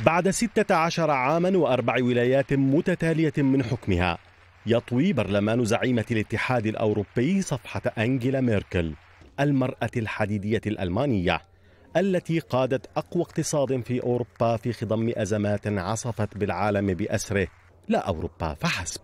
بعد 16 عاما وأربع ولايات متتالية من حكمها يطوي برلمان زعيمة الاتحاد الأوروبي صفحة أنجيلا ميركل المرأة الحديدية الألمانية التي قادت أقوى اقتصاد في أوروبا في خضم أزمات عصفت بالعالم بأسره لا أوروبا فحسب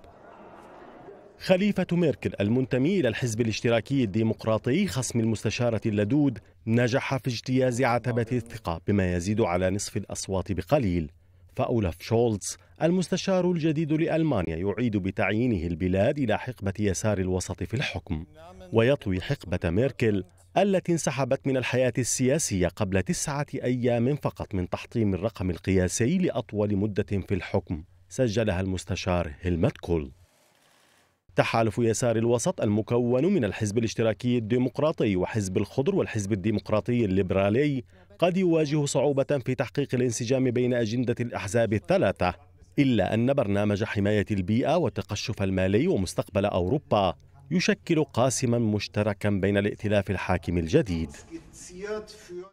خليفة ميركل المنتمي إلى الحزب الاشتراكي الديمقراطي خصم المستشارة اللدود نجح في اجتياز عتبة الثقة بما يزيد على نصف الأصوات بقليل فأولف شولتز المستشار الجديد لألمانيا يعيد بتعيينه البلاد إلى حقبة يسار الوسط في الحكم ويطوي حقبة ميركل التي انسحبت من الحياة السياسية قبل تسعة أيام فقط من تحطيم الرقم القياسي لأطول مدة في الحكم سجلها المستشار هيلمت كول تحالف يسار الوسط المكون من الحزب الاشتراكي الديمقراطي وحزب الخضر والحزب الديمقراطي الليبرالي قد يواجه صعوبة في تحقيق الانسجام بين أجندة الأحزاب الثلاثة إلا أن برنامج حماية البيئة والتقشف المالي ومستقبل أوروبا يشكل قاسما مشتركا بين الائتلاف الحاكم الجديد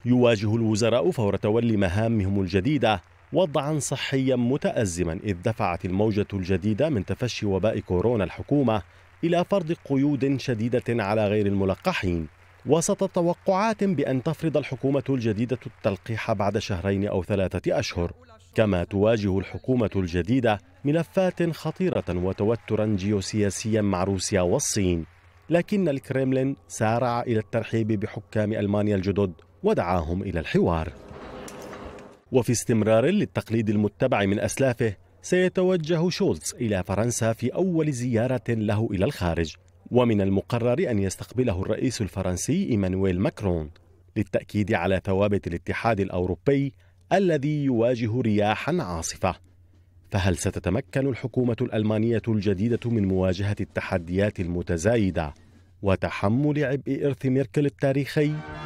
يواجه الوزراء فور تولي مهامهم الجديدة وضعا صحيا متأزما إذ دفعت الموجة الجديدة من تفشي وباء كورونا الحكومة إلى فرض قيود شديدة على غير الملقحين وسط توقعات بأن تفرض الحكومة الجديدة التلقيح بعد شهرين أو ثلاثة أشهر كما تواجه الحكومة الجديدة ملفات خطيرة وتوترا جيوسياسيا مع روسيا والصين لكن الكريملين سارع إلى الترحيب بحكام ألمانيا الجدد ودعاهم إلى الحوار وفي استمرار للتقليد المتبع من أسلافه سيتوجه شولتز إلى فرنسا في أول زيارة له إلى الخارج ومن المقرر أن يستقبله الرئيس الفرنسي إيمانويل ماكرون للتأكيد على ثوابت الاتحاد الأوروبي الذي يواجه رياحا عاصفة فهل ستتمكن الحكومة الألمانية الجديدة من مواجهة التحديات المتزايدة وتحمل عبء إرث ميركل التاريخي؟